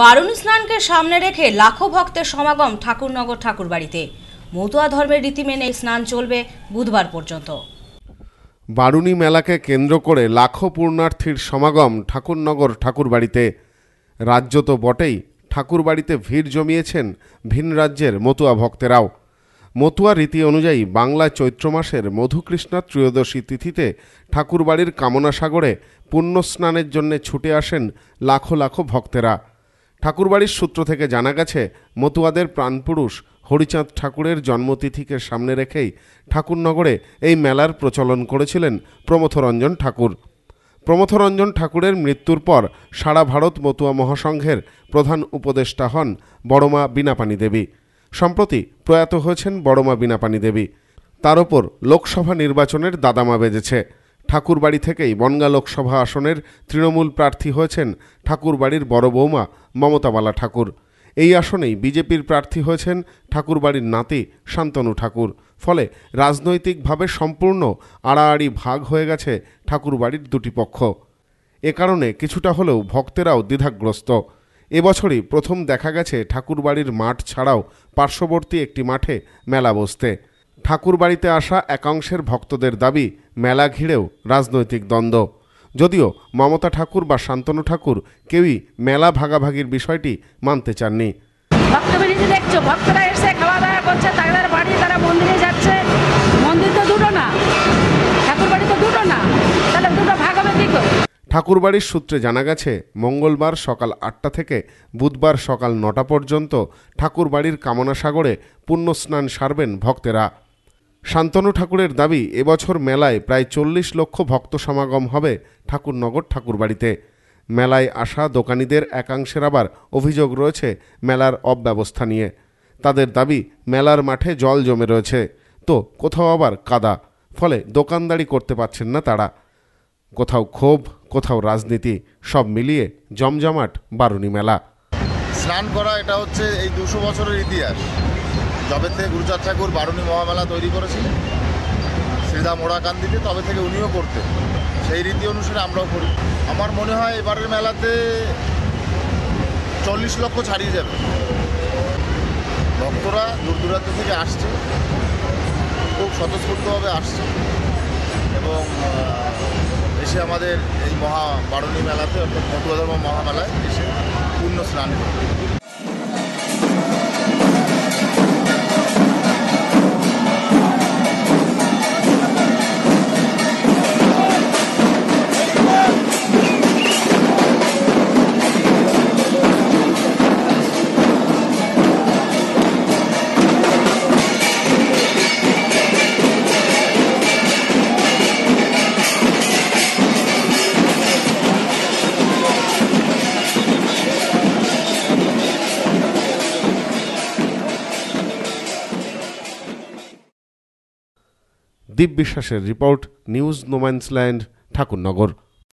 বারুণ স্নানকে সামনে রেখে লাখো ভক্তের সমাগম ঠাকুরনগর ঠাকুরবাড়িতে মতুয়া ধর্মের রীতি মেনে স্নান চলবে বুধবার পর্যন্ত বারুণী মেলাকে কেন্দ্র করে লাখো পূর্ণার্থীর সমাগম ঠাকুরনগর ঠাকুরবাড়িতে রাজ্য তো বটেই ঠাকুরবাড়িতে ভিড় জমিয়েছেন ভিন রাজ্যের মতুয়া ভক্তেরাও মতুয়া রীতি অনুযায়ী বাংলা চৈত্র মাসের মধুকৃষ্ণা ত্রয়োদশী তিথিতে ঠাকুরবাড়ির কামনা সাগরে পুণ্য স্নানের জন্য ছুটে আসেন লাখো লাখো ভক্তেরা ঠাকুরবাড়ির সূত্র থেকে জানা গেছে মতুয়াদের প্রাণপুরুষ হরিচাঁদ ঠাকুরের জন্মতিথিকে সামনে রেখেই ঠাকুরনগরে এই মেলার প্রচলন করেছিলেন প্রমথরঞ্জন ঠাকুর প্রমথরঞ্জন ঠাকুরের মৃত্যুর পর সারা ভারত মতুয়া মহাসংঘের প্রধান উপদেষ্টা হন বড়মা বীণাপানি দেবী সম্প্রতি প্রয়াত হয়েছেন বড়মা বীণাপানি দেবী তার ওপর লোকসভা নির্বাচনের দাদামা বেজেছে ঠাকুরবাড়ি থেকেই বনগা লোকসভা আসনের তৃণমূল প্রার্থী হয়েছেন ঠাকুরবাড়ির বড় বৌমা বালা ঠাকুর এই আসনেই বিজেপির প্রার্থী হয়েছেন ঠাকুরবাড়ির নাতি শান্তনু ঠাকুর ফলে রাজনৈতিকভাবে সম্পূর্ণ আড়াআড়ি ভাগ হয়ে গেছে ঠাকুরবাড়ির দুটি পক্ষ এ কারণে কিছুটা হলেও ভক্তেরাও দ্বিধাগ্রস্ত এবছরই প্রথম দেখা গেছে ঠাকুরবাড়ির মাঠ ছাড়াও পার্শ্ববর্তী একটি মাঠে মেলা বসতে ঠাকুর বাড়িতে আসা একাংশের ভক্তদের দাবি মেলা ঘিরেও রাজনৈতিক দ্বন্দ্ব যদিও মমতা ঠাকুর বা শান্তনু ঠাকুর কেউই মেলা ভাগাভাগির বিষয়টি মানতে চাননি ঠাকুরবাড়ির সূত্রে জানা গেছে মঙ্গলবার সকাল আটটা থেকে বুধবার সকাল নটা পর্যন্ত ঠাকুরবাড়ির কামনা সাগরে পুণ্যস্নান সারবেন ভক্তেরা শান্তনু ঠাকুরের দাবি এবছর মেলায় প্রায় চল্লিশ লক্ষ ভক্ত সমাগম হবে ঠাকুরনগর ঠাকুরবাড়িতে মেলায় আসা দোকানিদের একাংশের আবার অভিযোগ রয়েছে মেলার অব্যবস্থা নিয়ে তাদের দাবি মেলার মাঠে জল জমে রয়েছে তো কোথাও আবার কাদা ফলে দোকানদারি করতে পারছেন না তারা কোথাও ক্ষোভ কোথাও রাজনীতি সব মিলিয়ে জমজমাট বারুণী মেলা স্নান করা এটা হচ্ছে এই দুশো বছরের ইতিহাস যবে থেকে গুরুচার ঠাকুর বারুণী মহামেলা তৈরি করেছিলেন শ্রীধা মোড়াকান্দিতে তবে থেকে উনিও করতেন সেই রীতি অনুসারে আমরাও করি আমার মনে হয় এবারের মেলাতে চল্লিশ লক্ষ ছাড়িয়ে যাবে ভক্তরা দূর দূরান্ত থেকে আসছে খুব স্বতঃস্ফূর্তভাবে আসছে এবং এসে আমাদের এই মহা বারুণী মেলাতে অর্থাৎ মধুধর্ম মহামেলায় এসে পূর্ণ স্নান করে দীপ বিশ্বাসের রিপোর্ট নিউজ নোম্যান্সল্যান্ড ঠাকুরনগর